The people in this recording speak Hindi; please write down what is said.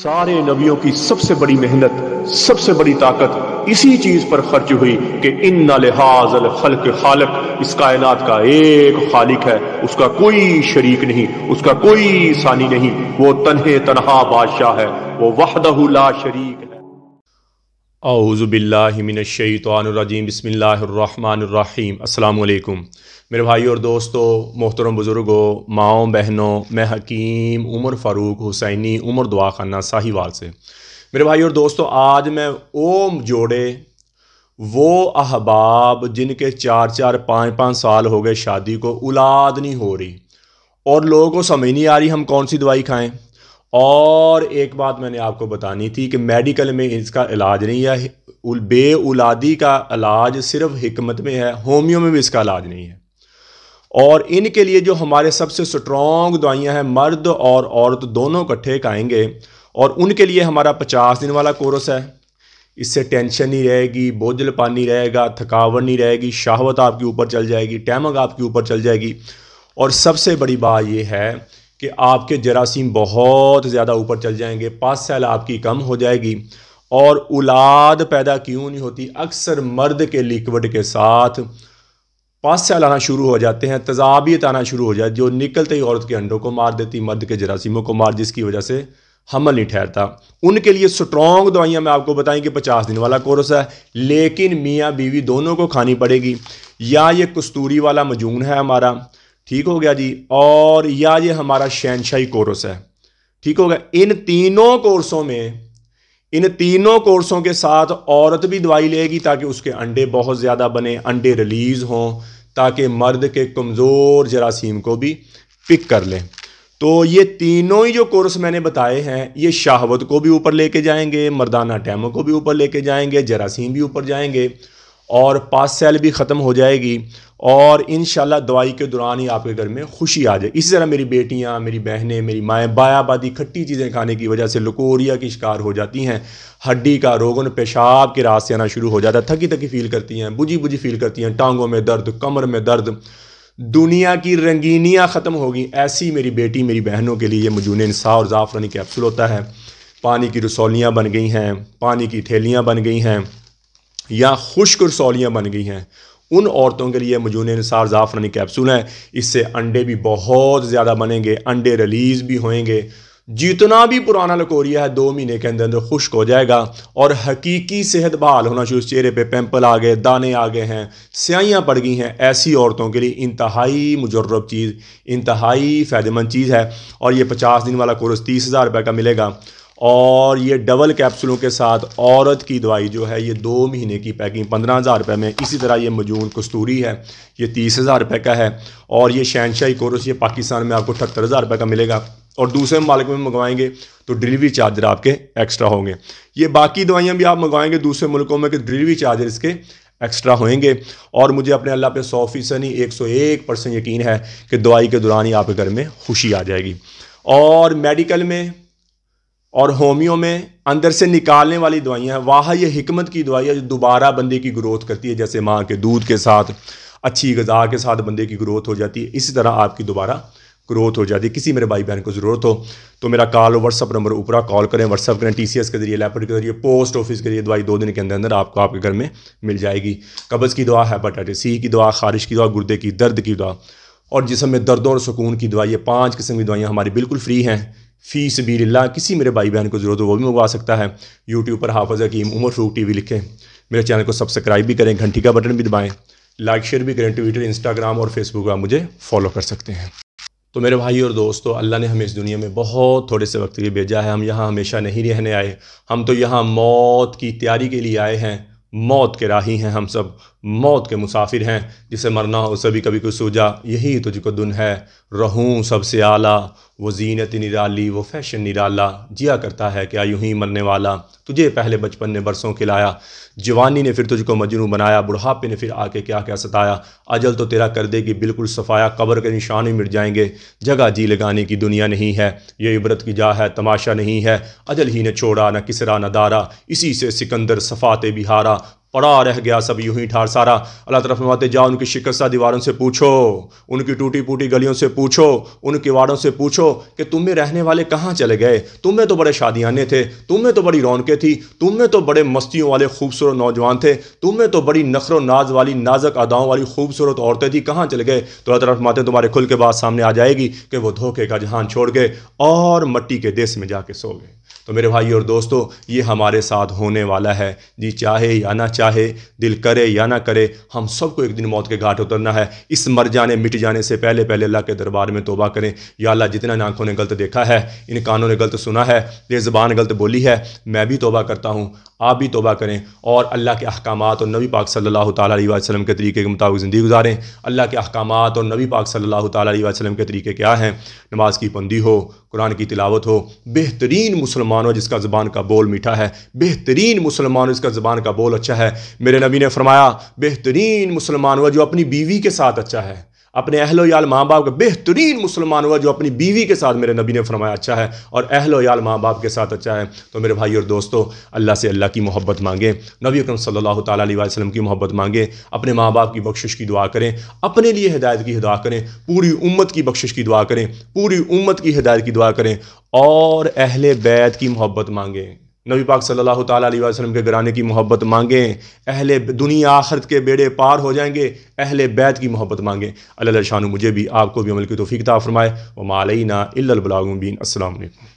सारे नबियों की सबसे बड़ी मेहनत सबसे बड़ी ताकत इसी चीज पर खर्च हुई कि इन नहाजल खलक खालक इस कायनात का एक खालिक है उसका कोई शरीक नहीं उसका कोई सानी नहीं वो तनहे तनहा बादशाह है वो वहदहुला शरीक है आउज़बिल्लिमिनशैतरजीम बसमीम अल्लाम मेरे भाई और दोस्तों मोहतरम बुज़ुर्गों माओ बहनों मैं हकीम उमर फ़ारूक हुसैनी उमर दुआ खाना साहिवाल से मेरे भाई और दोस्तों आज मैं ओम जोड़े वो अहबाब जिनके चार चार पाँच पाँच साल हो गए शादी को औलाद नहीं हो रही और लोगों को समझ नहीं आ रही हम कौन सी दवाई खाएँ और एक बात मैंने आपको बतानी थी कि मेडिकल में इसका इलाज नहीं है बे उलादी का इलाज सिर्फ हिकमत में है होम्यो में भी इसका इलाज नहीं है और इनके लिए जो हमारे सबसे स्ट्रॉन्ग दवाइयाँ हैं मर्द और औरत दोनों इकट्ठे खाएंगे और उनके लिए हमारा पचास दिन वाला कोर्स है इससे टेंशन नहीं रहेगी बोझल पानी रहेगा थकावट नहीं रहेगी शाहवत आपके ऊपर चल जाएगी टैमक आपके ऊपर चल जाएगी और सबसे बड़ी बात यह है कि आपके जरासीम बहुत ज़्यादा ऊपर चल जाएंगे पास सैल आपकी कम हो जाएगी और उलाद पैदा क्यों नहीं होती अक्सर मर्द के लिक्विड के साथ पास सैल आना शुरू हो जाते हैं तजाबियत आना शुरू हो जाए जो निकलते ही औरत के अंडों को मार देती मर्द के जरासीमों को मार जिसकी वजह से हमल नहीं ठहरता उनके लिए स्ट्रॉन्ग दवाइयाँ मैं आपको बताएं कि पचास दिन वाला कोर्स है लेकिन मियाँ बीवी दोनों को खानी पड़ेगी या ये कस्तूरी वाला मजून है हमारा ठीक हो गया जी और या ये हमारा शहनशाही कोर्स है ठीक हो गया इन तीनों कोर्सों में इन तीनों कोर्सों के साथ औरत भी दवाई लेगी ताकि उसके अंडे बहुत ज़्यादा बने अंडे रिलीज़ हों ताकि मर्द के कमज़ोर जरासीम को भी पिक कर लें तो ये तीनों ही जो कोर्स मैंने बताए हैं ये शाहवत को भी ऊपर लेके जाएंगे मर्दाना टैमो को भी ऊपर लेके जाएंगे जरासीम भी ऊपर जाएंगे और पास सेल भी ख़त्म हो जाएगी और इन दवाई के दौरान ही आपके घर में खुशी आ जाए इसी तरह मेरी बेटियाँ मेरी बहनें मेरी माएँ बायाबादी खट्टी चीज़ें खाने की वजह से लकोरिया की शिकार हो जाती हैं हड्डी का रोगन पेशाब के रास्ते आना शुरू हो जाता है थकी थकी फील करती हैं बुझी बुझी फील करती हैं टांगों में दर्द कमर में दर्द दुनिया की रंगीनियाँ ख़त्म होगी ऐसी मेरी बेटी मेरी बहनों के लिए मजून इंसा और ज़ाफ़रानी कैप्सूल होता है पानी की रसौलियाँ बन गई हैं पानी की ठेलियाँ बन गई हैं या खुश्क रसौलियाँ बन गई हैं उन औरतों के लिए मजून निसार ज़ाफ़रानी कैप्सूल हैं इससे अंडे भी बहुत ज़्यादा बनेंगे अंडे रिलीज़ भी होंगे जितना भी पुराना लकोरिया है दो महीने के अंदर अंदर खुश्क हो जाएगा और हकीकी सेहत बहाल होना शुरू चेहरे पे पेम्पल आ गए दाने आ गए हैं स्याहियाँ पड़ गई हैं ऐसी औरतों के लिए इंतहाई मुजरब चीज़ इंतहाई फ़ायदेमंद चीज़ है और ये पचास दिन वाला कोर्स तीस हज़ार रुपये का मिलेगा और ये डबल कैप्सूलों के साथ औरत की दवाई जो है ये दो महीने की पैकिंग पंद्रह हज़ार रुपये में इसी तरह ये मजून कस्तूरी है ये तीस हज़ार रुपये का है और ये शहनशाही कोरस ये पाकिस्तान में आपको अठहत्तर हज़ार रुपये का मिलेगा और दूसरे मालिक में मंगवाएंगे तो डिलीवरी चार्जर आपके एक्स्ट्रा होंगे ये बाकी दवाइयाँ भी आप मंगवाएंगे दूसरे मुल्कों में कि डिलीवरी चार्जर इसके एक्स्ट्रा होंगे और मुझे अपने अल्लाह पे सौ फीसद ही एक सौ एक परसेंट यकीन है कि दवाई के दौरान ही आपके घर में खुशी आ जाएगी और मेडिकल में और होमियो में अंदर से निकालने वाली दवाइयाँ हैं वाह ये हिकमत की है जो दोबारा बंदे की ग्रोथ करती है जैसे माँ के दूध के साथ अच्छी गज़ा के साथ बंदे की ग्रोथ हो जाती है इसी तरह आपकी दोबारा ग्रोथ हो जाती है किसी मेरे भाई बहन को ज़रूरत हो तो मेरा कॉल व्हाट्सअप नंबर ऊपर कॉल करें व्हाट्सअप करें टी के जरिए लैपटॉप के जरिए पोस्ट ऑफिस के जरिए दवाई दो दिन के अंदर अंदर आपको आपके घर में मिल जाएगी कब्ज़ की दवा हैपाटाइटिस सी की दवा खारिश की दवा गुर्दे की दर्द की दवा और जिसमें दर्द और सुकून की दवाई ये पाँच किस्म की दवाइयाँ हमारी बिल्कुल फ्री हैं फ़ी सबी किसी मेरे भाई बहन को ज़रूरत हो वो भी मंगवा सकता है यूट्यूब पर हाफज़ हकीम उमर फ्रूक टी वी लिखें मेरे चैनल को सब्सक्राइब भी करें घंटी का बटन भी दबाएँ लाइक शेयर भी करें ट्विटर इंस्टाग्राम और फेसबुक पर मुझे फॉलो कर सकते हैं तो मेरे भाई और दोस्तों अल्लाह ने हमें इस दुनिया में बहुत थोड़े से वक्त के लिए भेजा है हम यहाँ हमेशा नहीं रहने आए हम तो यहाँ मौत की तैयारी के लिए आए हैं मौत के राही हैं हम सब मौत के मुसाफिर हैं जिसे मरना हो सभी कभी कुछ सूझा यही तुझको दुन है रहूँ सबसे आला वो जीनत निराली वो फैशन निराला जिया करता है क्या यूं ही मरने वाला तुझे पहले बचपन ने बरसों खिलाया जवानी ने फिर तुझको मजनू बनाया बुढ़ापे ने फिर आके क्या क्या सताया अजल तो तेरा कर देगी बिल्कुल सफाया कब्र के निशान ही मिट जाएंगे जगह जी लगाने की दुनिया नहीं है ये इबरत की जा है तमाशा नहीं है अजल ही ने छोड़ा न किसरा न दारा इसी से सिकंदर सफ़ात बिहारा पड़ा रह गया सब यूं ही ठार सारा अल्लाह तरफ फरमाते जाओ उनकी शिकस्ता दीवारों से पूछो उनकी टूटी फूटी गलियों से पूछो उनके वाड़ों से पूछो कि तुम में रहने वाले कहाँ चले गए तुम में तो बड़े शादियाने थे तुम में तो बड़ी रौनकें थी तुम में तो बड़े मस्तियों वाले खूबसूरत नौजवान थे तुम में तो बड़ी नखर नाज वाली नाजक अदाओं वाली खूबसूरत औरतें थी कहाँ चले गए तो अल्लाह तरफ माते तुम्हारे खुल के बाद सामने आ जाएगी कि वो धोखे का जहान छोड़ गए और मट्टी के देश में जाके सो गए तो मेरे भाई और दोस्तों ये हमारे साथ होने वाला है जी चाहे या ना चाहे दिल करे या ना करे हम सबको एक दिन मौत के घाट उतरना है इस मर जाने मिट जाने से पहले पहले अल्लाह के दरबार में तोबा करें या अल्लाह जितना इन आंखों ने गलत देखा है इन कानों ने गलत सुना है ये ज़बान गलत बोली है मैं भी तोबा करता हूँ आप भी तोबा करें और अल्लाह के अहकाम और नबी पाक सल्लल्लाहु अलैहि वसल्लम के तरीके के मुताबिक ज़िंदगी गुजारें अल्लाह के अहकाम और नबी पाक सल्लल्लाहु अलैहि वसल्लम के तरीके क्या हैं नमाज की पंदी हो कुरान की तिलावत हो बेहतरीन मुसलमान हो जिसका ज़बान का बोल मीठा है बेहतरीन मुसलमान हो जिसका ज़बान का बोल अच्छा है मेरे नबी ने फरमाया बेहतरीन मुसलमान हुआ जो अपनी बीवी के साथ अच्छा है अपने अहलो याल माँ बाप का बेहतरीन मुसलमान हुआ जो अपनी बीवी के साथ मेरे नबी ने फरमाया अच्छा है और अहलो याल माँ बाप के साथ अच्छा है तो मेरे भाई और दोस्तों अल्लाह से अल्लाह की मोहब्बत मांगें नबी अकरम सल्लल्लाहु अलैहि वसल्लम की मोहब्बत मांगें अपने माँ बाप की बख्शिश की दुआ करें अपने लिए हिदायत की दुआ करें पूरी उम्मत की बख्शिश की दुआ करें पूरी उम्मत की हिदायत की दुआ करें और अहल बैत की मोहब्बत मांगें नबी पाक सल्लल्लाहु अलैहि वसल्लम के घराने की मोहब्बत मांगें अहले दुनिया आखरत के बेड़े पार हो जाएंगे अहले बैत की मोहब्बत मांगें अल्लाह शाह मुझे भी आपको भी अमल की तोफ़ी फरमाए व मालना अल्लाबलाबीन असल